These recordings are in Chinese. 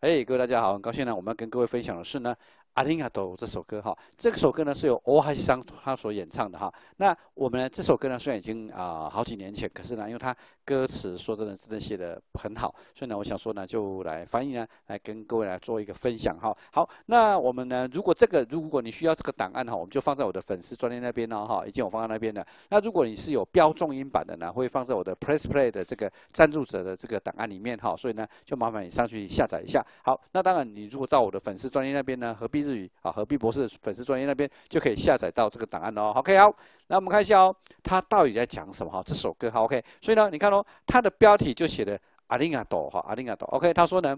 哎，各位大家好，很高兴呢，我们要跟各位分享的是呢，《阿林阿斗》这首歌哈。这首歌呢，是由欧西桑他所演唱的哈。那我们呢，这首歌呢，虽然已经啊好几年前，可是呢，因为他歌词说真的真的写的很好，所以呢，我想说呢，就来翻译呢，来跟各位来做一个分享哈。好，那我们呢，如果这个如果你需要这个档案哈，我们就放在我的粉丝专页那边呢哈，已经我放在那边的。那如果你是有标重音版的呢，会放在我的 Press Play 的这个赞助者的这个档案里面哈。所以呢，就麻烦你上去下载一下。好，那当然，你如果到我的粉丝专业那边呢，何必日语啊，何必博士粉丝专业那边就可以下载到这个档案哦。OK，好，那我们看一下哦，他到底在讲什么哈？这首歌好 o k 所以呢，你看哦，它的标题就写的《阿林阿多哈，《阿林阿多。OK，他说呢，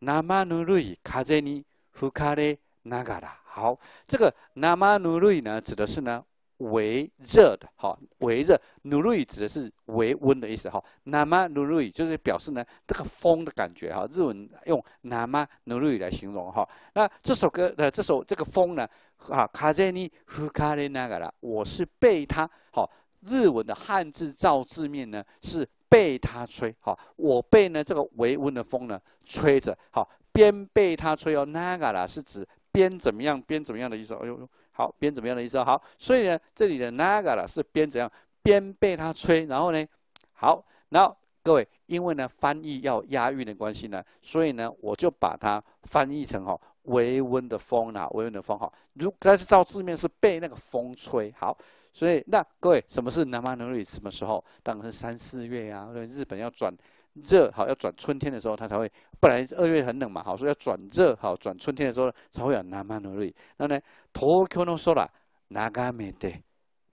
ナ玛努瑞卡杰尼福卡勒な嘎达。好，这个南玛努瑞呢，指的是呢。维热的哈，维热 nuruu 指的是维温的意思哈那么 m a n u r 就是表示呢这个风的感觉哈，日文用那么 m a n u r 来形容哈。那这首歌的这首这个风呢，啊，卡在 z 呼卡 i 那个 k 我是被它好，日文的汉字造字面呢是被它吹好，我被呢这个维温的风呢吹着好，边被它吹哦那个啦是指边怎么样边怎么样的意思，哎呦呦。好，边怎么样的意思？好，所以呢，这里的 naga 了是边怎样边被它吹，然后呢，好，然后各位，因为呢翻译要押韵的关系呢，所以呢，我就把它翻译成哈微温的风啊，微温的风哈，如但是照字面是被那个风吹，好，所以那各位，什么是南蛮 n a 什么时候？当然是三四月呀？日本要转。热好要转春天的时候，它才会本来二月很冷嘛，好，所以要转热好转春天的时候才会有南半球瑞。然后呢，トクロン说了，ナガメデ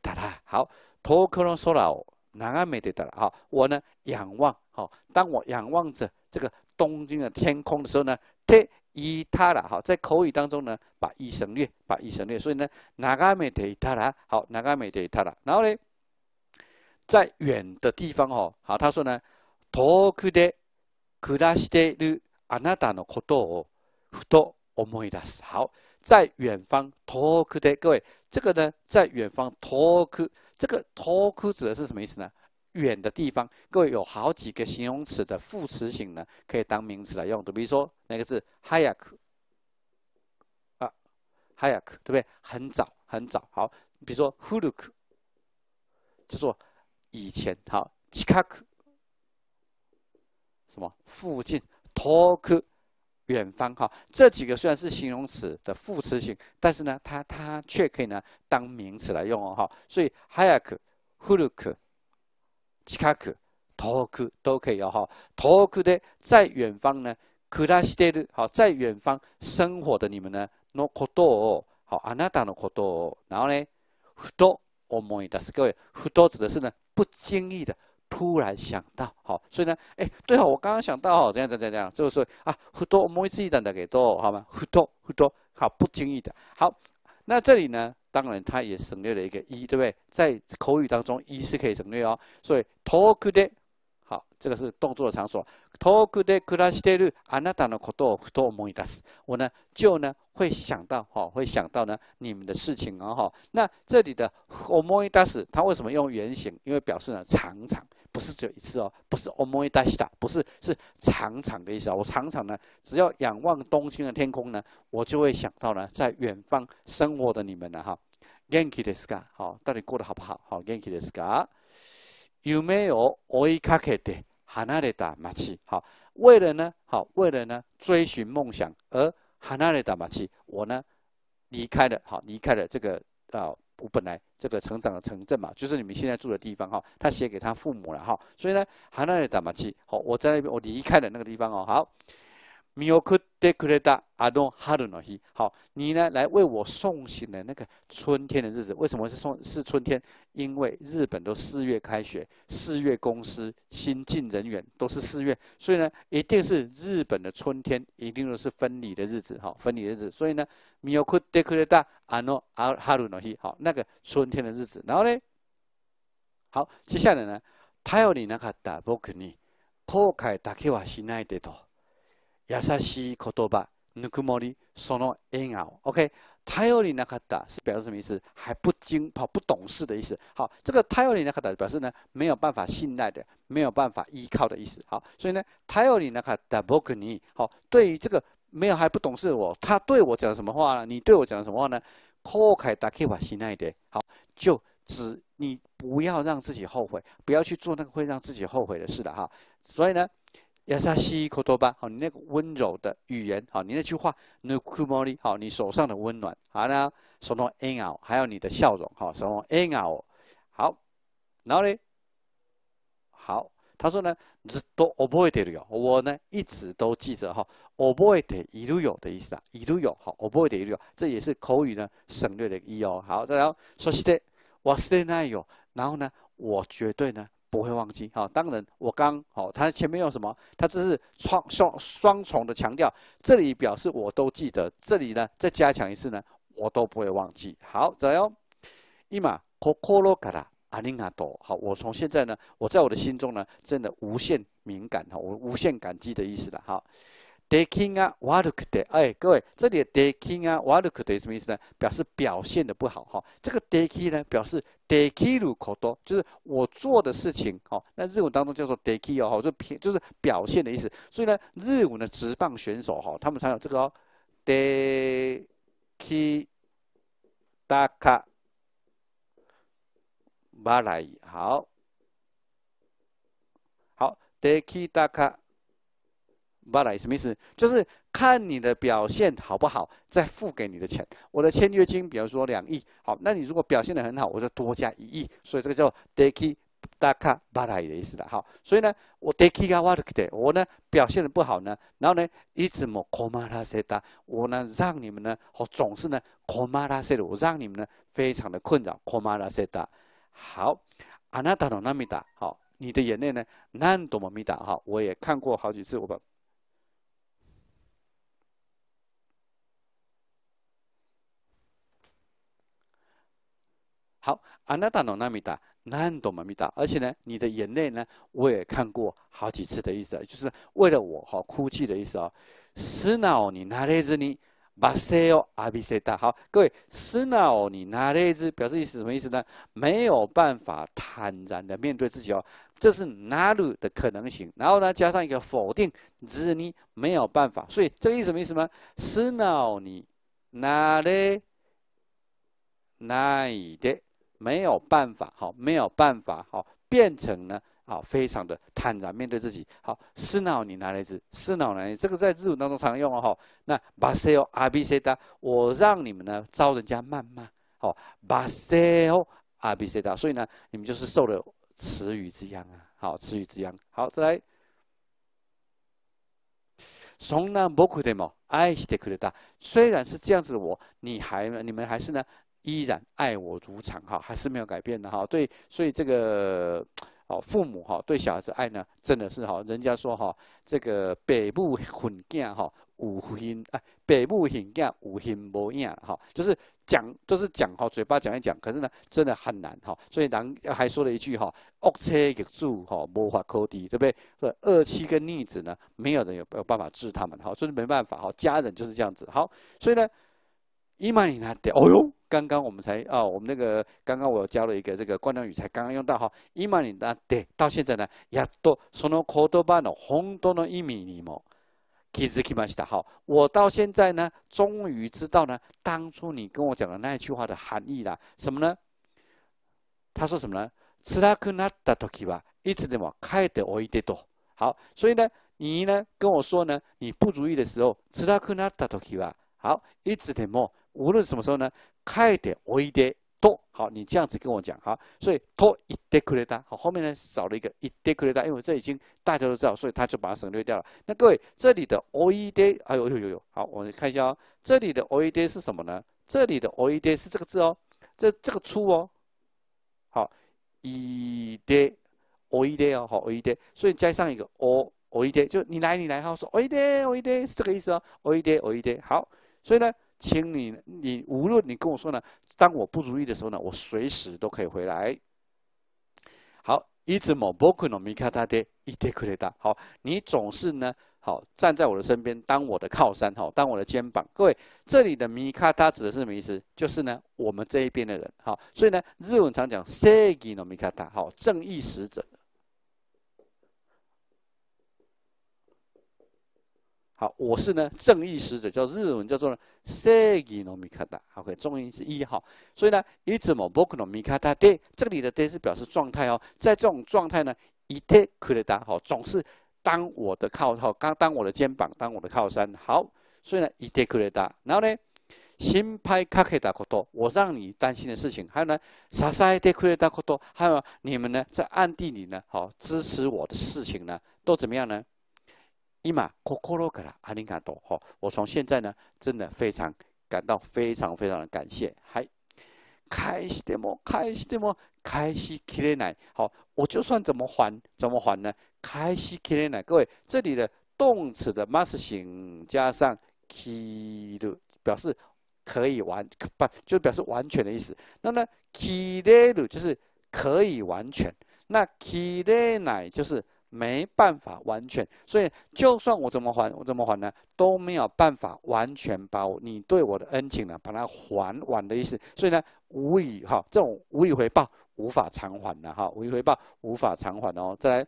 タ好，トクロン说了，ナガメデタ好，我呢仰望，好，当我仰望着这个东京的天空的时候呢，天イ塔拉好，在口语当中呢，把一省略，把一省略，所以呢，南ガ美デタ拉好，南ガ美デタ拉。然后呢，在远的地方哦，好，他说呢。遠くで暮らしているあなたのことをふと思い出す。好，在遠方遠くで各位，这个呢，在遠方遠く，这个遠く指的是什么意思呢？く。的地方，各位有好几个形容词的副词形呢，可以当名词来用的。比如说那个字 hayak 啊，hayak 对不对？很早很早。好，比如说 huluk 就说以前。好，chikaku 什么附近？talk 远方哈？这几个虽然是形容词的副词性，但是呢，它它却可以呢当名词来用哦哈。所以 hiya 克，huruk，chikaku，talk 都可以哦哈。talk 的在远方呢，kuraside 的，好在远方生活的你们呢，nokodo 好，anata nokodo，然后呢，fudo omoidasu，各位 fudo 指的是呢不经意的。突然想到，好，所以呢，哎，对哦，我刚刚想到哦，怎样怎样怎样，就是说啊，很多每次等的给多，好吗？很多很多，好不经意的，好，那这里呢，当然它也省略了一个一，对不对？在口语当中，一是可以省略哦，所以 talk 的。好，这个是动作的场所。我呢，就呢会想到，哈，会想到呢你们的事情啊，哈。那这里的 omoidas，它为什么用原型？因为表示呢常常，不是只有一次哦，不是 o m o i d 不是，是常常的意思啊。我常常呢，只要仰望东京的天空呢，我就会想到呢，在远方生活的你们了哈。元気ですか？哦，ダルコルハッハ。哦，元気ですか？有没有 Oyakake de h a n a d 好，为了呢，好，为了呢，追寻梦想而 Hanada 我呢，离开了，好，离开了这个啊，我本来这个成长的城镇嘛，就是你们现在住的地方哈。他写给他父母了哈，所以呢，Hanada 好，我在那边，我离开了那个地方哦，好。米奥克·德克雷达·阿诺·哈鲁诺西，好，你呢来为我送行的那个春天的日子，为什么是送是春天？因为日本都四月开学，四月公司新进人员都是四月，所以呢，一定是日本的春天，一定都是分离的日子，好，分离的日子，所以呢，米奥克·德克雷达·阿诺·阿哈鲁诺西，好，那个春天的日子，然后呢，好，接下来呢，頼りなかった僕に後悔だけはしないでと。やさしい言葉、ぬくもり、その笑顔、OK。頼りなかった是表示什么意思？还不精、好，不懂事的意思。好，这个頼りなかった表示呢，没有办法信赖的，没有办法依靠的意思。好，所以呢，頼りなかった僕に，好，对于这个没有还不懂事的我，他对我讲什么话呢？你对我讲什么话呢？後悔だけはしないで。好，就只你不要让自己后悔，不要去做那个会让自己后悔的事的哈。所以呢。亚萨西口多巴，好，你那个温柔的语言，好，你那句话，ぬくもり，好，你手上的温暖，好呢，什么笑还有你的笑容，好，什么笑，好，然后呢，好，他说呢，ずっと覚えてるよ，我呢一直都记着哈，覚えているよ的意思啊，いるよ，好，覚えているよ，这也是口语呢省略的一哦，好，然后そして、わたしのよ，然后呢，我绝对呢。不会忘记哈，当然我刚好他前面用什么？他这是双双双重的强调，这里表示我都记得，这里呢再加强一次呢，我都不会忘记。好，怎样？一马 kokoro 伊玛可可罗卡拉阿尼阿多好，我从现在呢，我在我的心中呢，真的无限敏感哈，我无限感激的意思了哈。deki n g 啊，warukde，哎，各位，这里 deki n g 啊，warukde 什么意思呢？表示表现的不好哈。这个 deki 呢，表示 dekiu k 口多，就是我做的事情哈。那日文当中叫做 deki 哦，就表就是表现的意思。所以呢，日文的直棒选手哈，他们才有这个 deki daka barai，好，好 deki daka。巴莱什么意思？就是看你的表现好不好，再付给你的钱。我的签约金，比如说两亿，好，那你如果表现得很好，我就多加一亿。所以这个叫 deki daka 巴拉的意思了。好，所以呢，我 deki ga watte，我呢表现得不好呢，然后呢一直么 komarasa da，我呢让你们呢，哦总是呢 komarasa，我让你们呢非常的困扰 komarasa da。好，anata no namida，好，你的眼泪呢 nan d o m i d a 好，我也看过好几次，我把。好，阿那达诺那米达，难多么米达。而且呢，你的眼泪呢，我也看过好几次的意思，就是为了我好哭泣的意思啊。素难为你奈兹你把塞哦阿比塞达。好，各位，素难为你奈兹，表示意思什么意思呢？没有办法坦然的面对自己哦，这是难入的可能性。然后呢，加上一个否定，兹尼没有办法。所以这个意思什么意思吗？素难为你奈奈的。没有办法，好，没有办法，好，变成呢，好，非常的坦然面对自己，好，失脑你拿来一支，失脑拿你这个在日文当中常用了哈，那バスオアビセダ，我让你们呢遭人家谩骂，好，バスオアビセダ，所以呢，你们就是受了词语之殃啊，好，词语之殃，好，再来。そんな僕でも愛してくれた，虽然是这样子，的我你还你们还是呢？依然爱我如常哈，还是没有改变的哈。对，所以这个哦，父母哈对小孩子爱呢，真的是哈。人家说哈，这个北部混镜哈，无心哎，百目混镜无心无影哈，就是讲就是讲哈，嘴巴讲一讲，可是呢，真的很难哈。所以人还说了一句哈，恶车易住哈，无法可敌，对不对？这恶妻跟逆子呢，没有人有没有办法治他们哈，所以没办法哈，家人就是这样子。好，所以呢，伊玛尼呢，哦哎呦。刚刚我们才啊，我们那个刚刚我教了一个这个官僚语，才刚刚用到哈。伊玛你呢？对，到现在呢，也多。そのコートバンド、ほんどの意味にも、気づきました。好，我到现在呢，终于知道呢，当初你跟我讲的那一句话的含义啦。什么呢？他说什么呢？つらくなったときはいつでも帰っておいでと。好，所以呢，你呢跟我说呢，你不如意的时候，つらくなったときは好，いつでも。无论什么时候呢，开一点，o 一点，多好。你这样子跟我讲好，所以多一点，可得哒。好，后面呢少了一个一点，可得哒。因为这已经大家都知道，所以他就把它省略掉了。那各位这里的 o 一点，哎呦呦呦，呦，好，我们看一下哦。这里的 o 一点是什么呢？这里的 o 一点是这个字哦，这这个粗哦。好，一点，o 一点哦，好，o 一点。所以加上一个 o。o 一点，就你来，你来哈，说 o 一点，微一点是这个意思哦，o 一点，微一点。好，所以呢。请你，你无论你跟我说呢，当我不如意的时候呢，我随时都可以回来。好，一直某，波克诺米卡达爹一定可以的。好，你总是呢，好站在我的身边，当我的靠山，好，当我的肩膀。各位，这里的米卡他指的是什么意思？就是呢，我们这一边的人。好，所以呢，日文常讲セイギノミ好，正义使者。好，我是呢正义使者，叫日文叫做呢，セイノミカダ。OK，中文是一号。所以呢，いつも僕クノミカダで，这里的“で”是表示状态哦。在这种状态呢，いてくれた，好，总是当我的靠，好，刚当我的肩膀，当我的靠山。好，所以呢，いてくれた。然后呢，心配かけたこと，我让你担心的事情；还有呢，支えてくれたこと，还有你们呢，在暗地里呢，好支持我的事情呢，都怎么样呢？嘛，可可罗克拉阿林卡多哈，我从现在呢，真的非常感到非常非常的感谢。还开始的么？开始的么？开始起来奶好，我就算怎么还怎么还呢？开始起来奶，各位这里的动词的 mas 形加上 kiu 表示可以完不就表示完全的意思。那呢 kiu d l 就是可以完全，那 kiu d 奶就是。没办法完全，所以就算我怎么还我怎么还呢，都没有办法完全把你对我的恩情呢，把它还完的意思。所以呢，无以哈，这种无以回报，无法偿还的哈，无以回报，无法偿还哦。再来，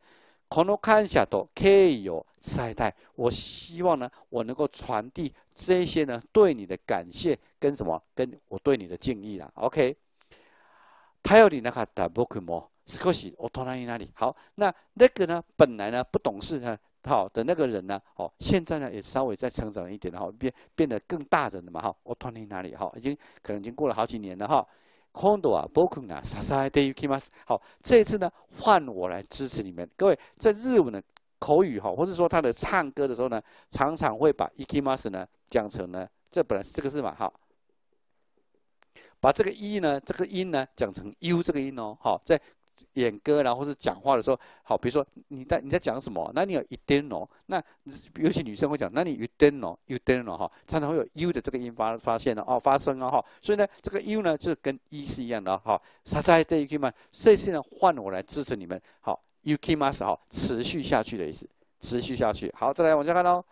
コノカシャドキョ再带，我希望呢，我能够传递这些呢，对你的感谢跟什么，跟我对你的敬意啦。OK，タヨリなかった僕も。可惜我脱离哪里好？那那个呢？本来呢不懂事呢，好的那个人呢，哦，现在呢也稍微再成长一点了哈，变变得更大人了嘛哈。我脱离哪里哈？已经可能已经过了好几年了哈。Kondo wa boku na sasai de ikimas。好，这次呢换我来支持你们。各位在日文的口语哈，或者说他的唱歌的时候呢，常常会把 ikimas 呢讲成呢，这本来是这个字嘛哈。把这个 e 呢，这个音呢讲成 u 这个音哦。好，在演歌，然后是讲话的时候，好，比如说你在你在讲什么，那你有 e 哦。那尤其女生会讲，那你 u o u 哦。哈，常常会有 u 的这个音发发现了哦，发声啊哈。所以呢，这个 u 呢，就是跟 e 是一样的哈。它在这一句嘛，这次呢换我来支持你们。好，you keep must 哈，持续下去的意思，持续下去。好，再来往下看哦。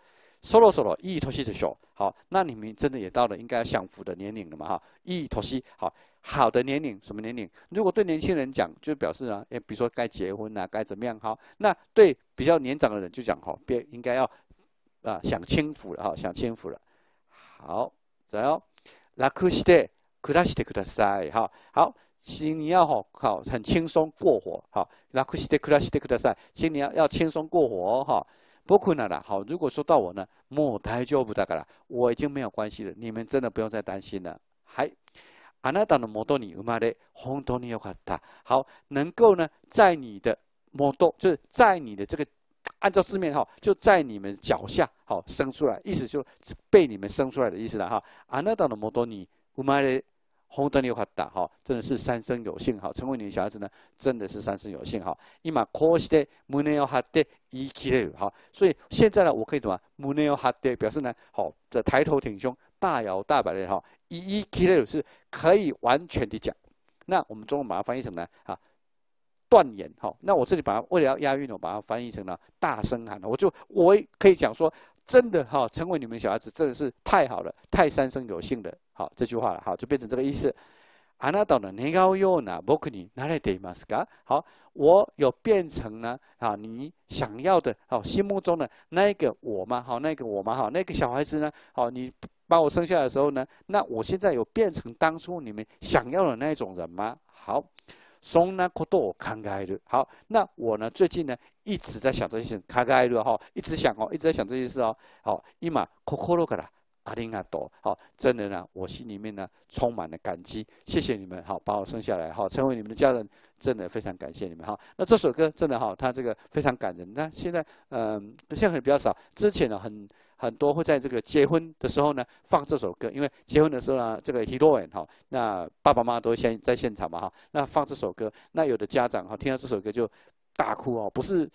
s o l o s o l o 一意义妥协的好，那你们真的也到了应该享福的年龄了嘛？哈，一义妥好。好的年龄，什么年龄？如果对年轻人讲，就表示啊，哎，比如说该结婚啊，该怎么样？好，那对比较年长的人就讲，哈，别应该要啊享清福了，哈，享清福了。好，怎样？拉克西德克拉西的克拉塞，哈，好，请你要好好很轻松过活，哈，拉克西德克拉西的克拉塞，请你要要轻松过活，哈。不困难了，好，如果说到我呢，莫太就不大个了，我已经没有关系了，你们真的不用再担心了，还。阿达的罗多尼乌玛的红多尼诃达，好，能够呢，在你的摩多，就是在你的这个，按照字面哈，就在你们脚下，好，生出来，意思就是被你们生出来的意思了哈。阿达的罗多尼乌玛的红多尼诃达，哈，真的是三生有幸哈，成为你的小孩子呢，真的是三生有幸哈。伊玛科西的穆内奥哈的伊基雷，好，所以现在呢，我可以怎么？穆内奥哈的，表示呢，好，这抬头挺胸。大摇大摆的哈，一一提到是可以完全的讲，那我们中文把它翻译成呢啊，断言哈。那我这里把它为了要押韵，我把它翻译成了大声喊。我就我可以讲说，真的哈，成为你们小孩子真的是太好了，太三生有幸的。好，这句话了，好就变成这个意思。好，我有变成呢啊，你想要的好，心目中的那个我吗？好，那个我吗？好，那个小孩子呢？好，你。把我生下来的时候呢，那我现在有变成当初你们想要的那一种人吗？好，sonakodo k 好，那我呢，最近呢一直在想这些事 k a g 哈，一直想哦，一直在想这些事哦。好，ima kokoro gara a 好，真的呢，我心里面呢充满了感激，谢谢你们，好，把我生下来，好，成为你们的家人，真的非常感谢你们，哈。那这首歌真的哈，它这个非常感人。那现在，嗯，现在比较少，之前呢很。很多会在这个结婚的时候呢放这首歌，因为结婚的时候呢，这个 h e r o i n 哈，那爸爸妈妈都现在现场嘛哈，那放这首歌，那有的家长哈听到这首歌就大哭哦，不是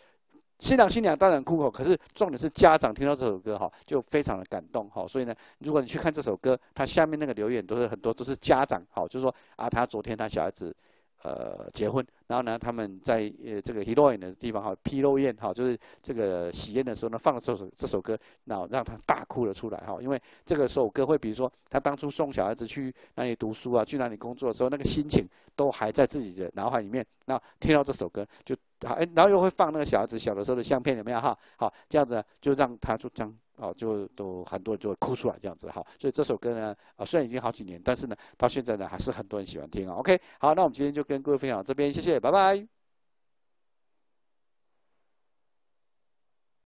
新娘新娘当然哭哦，可是重点是家长听到这首歌哈就非常的感动哈，所以呢，如果你去看这首歌，它下面那个留言都是很多都是家长好，就是说啊，他昨天他小孩子。呃，结婚，然后呢，他们在呃这个披露宴的地方哈，披露宴哈，就是这个喜宴的时候呢，放了这首这首歌，那让他大哭了出来哈，因为这个首歌会，比如说他当初送小孩子去哪里读书啊，去哪里工作的时候，那个心情都还在自己的脑海里面，那听到这首歌就。好，哎，然后又会放那个小孩子小的时候的相片，有没有哈？好，这样子就让他就将哦，就都很多人就会哭出来，这样子哈。所以这首歌呢，啊，虽然已经好几年，但是呢，到现在呢，还是很多人喜欢听啊。OK，好，那我们今天就跟各位分享到这边，谢谢，拜拜。